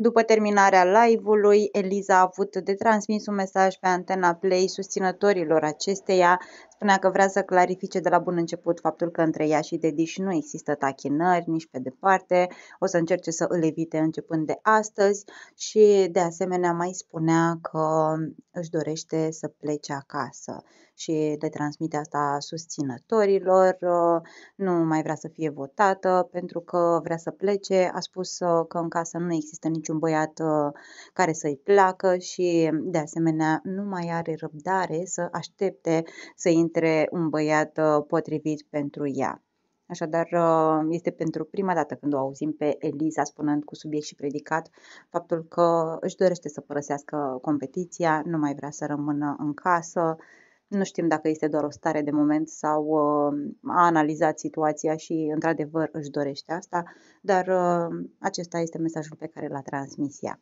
După terminarea live-ului, Eliza a avut de transmis un mesaj pe Antena Play susținătorilor acesteia Spunea că vrea să clarifice de la bun început faptul că între ea și Dedish nu există tachinări nici pe departe, o să încerce să îl evite începând de astăzi și de asemenea mai spunea că își dorește să plece acasă și de transmite asta susținătorilor, nu mai vrea să fie votată pentru că vrea să plece, a spus uh, că în casă nu există niciun băiat uh, care să-i placă și de asemenea nu mai are răbdare să aștepte să i intre un băiat uh, potrivit pentru ea. Așadar, uh, este pentru prima dată când o auzim pe Eliza spunând cu subiect și predicat faptul că își dorește să părăsească competiția, nu mai vrea să rămână în casă, nu știm dacă este doar o stare de moment sau uh, a analizat situația și, într-adevăr, își dorește asta, dar acesta este mesajul pe care l-a transmis ea.